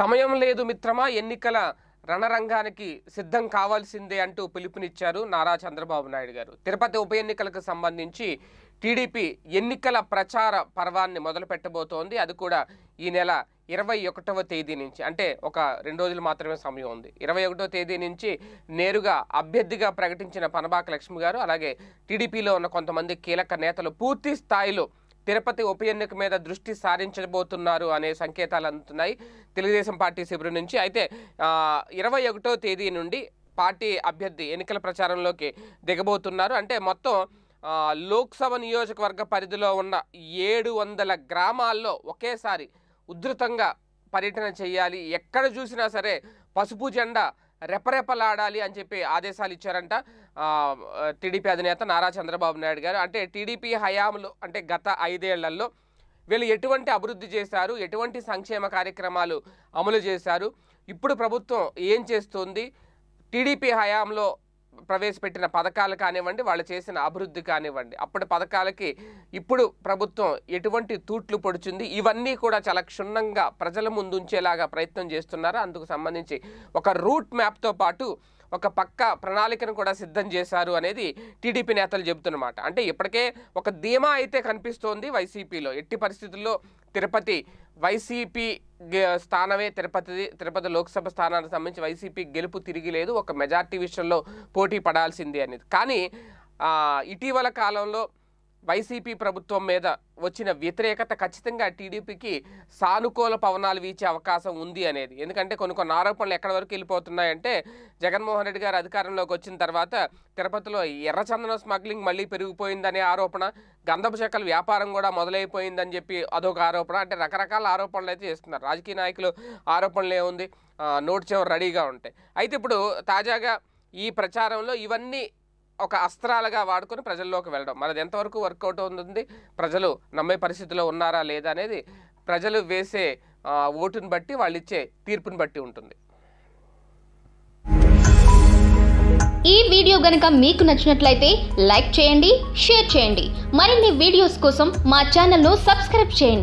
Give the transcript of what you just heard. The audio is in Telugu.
సమయం లేదు మిత్రమా ఎన్నికల రణరంగానికి సిద్ధం కావాల్సిందే అంటూ పిలుపునిచ్చారు నారా చంద్రబాబు నాయుడు గారు తిరుపతి ఉప ఎన్నికలకు సంబంధించి టీడీపీ ఎన్నికల ప్రచార పర్వాన్ని మొదలు పెట్టబోతోంది అది కూడా ఈ నెల ఇరవై ఒకటవ తేదీ నుంచి అంటే ఒక రెండు రోజులు మాత్రమే సమయం ఉంది ఇరవై ఒకటవ తేదీ నుంచి నేరుగా అభ్యర్థిగా ప్రకటించిన పనబాక లక్ష్మి గారు అలాగే టీడీపీలో ఉన్న కొంతమంది కీలక నేతలు పూర్తి స్థాయిలో తిరుపతి ఉప ఎన్నిక మీద దృష్టి సారించబోతున్నారు అనే సంకేతాలు అందుతున్నాయి తెలుగుదేశం పార్టీ శిబిరం నుంచి అయితే ఇరవై ఒకటో తేదీ నుండి పార్టీ అభ్యర్థి ఎన్నికల ప్రచారంలోకి దిగబోతున్నారు అంటే మొత్తం లోక్సభ నియోజకవర్గ పరిధిలో ఉన్న ఏడు వందల గ్రామాల్లో ఒకేసారి ఉధృతంగా పర్యటన చేయాలి ఎక్కడ చూసినా సరే పసుపు జెండా రెపరెపలాడాలి అని చెప్పి ఆదేశాలు ఇచ్చారంట టీడీపీ అధినేత నారా చంద్రబాబు నాయుడు గారు అంటే టీడీపీ హయాంలో అంటే గత ఐదేళ్లలో వీళ్ళు ఎటువంటి అభివృద్ధి చేశారు ఎటువంటి సంక్షేమ కార్యక్రమాలు అమలు చేశారు ఇప్పుడు ప్రభుత్వం ఏం చేస్తుంది టీడీపీ హయాంలో ప్రవేశపెట్టిన పథకాలు కానివ్వండి వాళ్ళు చేసిన అభివృద్ధి కానివ్వండి అప్పటి పథకాలకి ఇప్పుడు ప్రభుత్వం ఎటువంటి తూట్లు పొడిచింది ఇవన్నీ కూడా చాలా క్షుణ్ణంగా ప్రజల ముందుంచేలాగా ప్రయత్నం చేస్తున్నారు అందుకు సంబంధించి ఒక రూట్ మ్యాప్తో పాటు ఒక పక్క ప్రణాళికను కూడా సిద్ధం చేశారు అనేది టీడీపీ నేతలు చెబుతున్నమాట అంటే ఇప్పటికే ఒక ధీమా అయితే కనిపిస్తోంది వైసీపీలో ఎట్టి పరిస్థితుల్లో తిరుపతి వైసీపీ స్థానమే తిరుపతి తిరుపతి లోక్సభ స్థానానికి సంబంధించి వైసీపీ గెలుపు తిరిగి లేదు ఒక మెజార్టీ విషయంలో పోటీ పడాల్సిందే అనేది కానీ ఇటీవల కాలంలో వైసీపీ ప్రభుత్వం మీద వచ్చిన వ్యతిరేకత ఖచ్చితంగా టీడీపీకి సానుకూల పవనాలు వీచే అవకాశం ఉంది అనేది ఎందుకంటే కొన్ని కొన్ని ఆరోపణలు ఎక్కడి వరకు వెళ్ళిపోతున్నాయంటే జగన్మోహన్ రెడ్డి గారు అధికారంలోకి వచ్చిన తర్వాత తిరుపతిలో ఎర్రచందనం స్మగ్లింగ్ మళ్ళీ పెరిగిపోయిందనే ఆరోపణ గంధపు చెక్కల వ్యాపారం కూడా మొదలైపోయిందని చెప్పి అదొక ఆరోపణ అంటే రకరకాల ఆరోపణలు అయితే చేస్తున్నారు రాజకీయ నాయకులు ఆరోపణలు ఏముంది నోట్ చివరి రెడీగా ఉంటాయి అయితే ఇప్పుడు తాజాగా ఈ ప్రచారంలో ఇవన్నీ ఒక అస్త్రాలుగా వాడుకొని ప్రజల్లోకి వెళ్ళడం మనది ఎంతవరకు వర్కౌట్ అవుతుంది ప్రజలు నమ్మే పరిస్థితిలో ఉన్నారా లేదా అనేది ప్రజలు వేసే ఓటుని బట్టి వాళ్ళు ఇచ్చే తీర్పుని బట్టి ఉంటుంది ఈ వీడియో గనక మీకు నచ్చినట్లయితే లైక్ చేయండి షేర్ చేయండి మరిన్ని వీడియోస్ కోసం మా ఛానల్ను సబ్స్క్రైబ్ చేయండి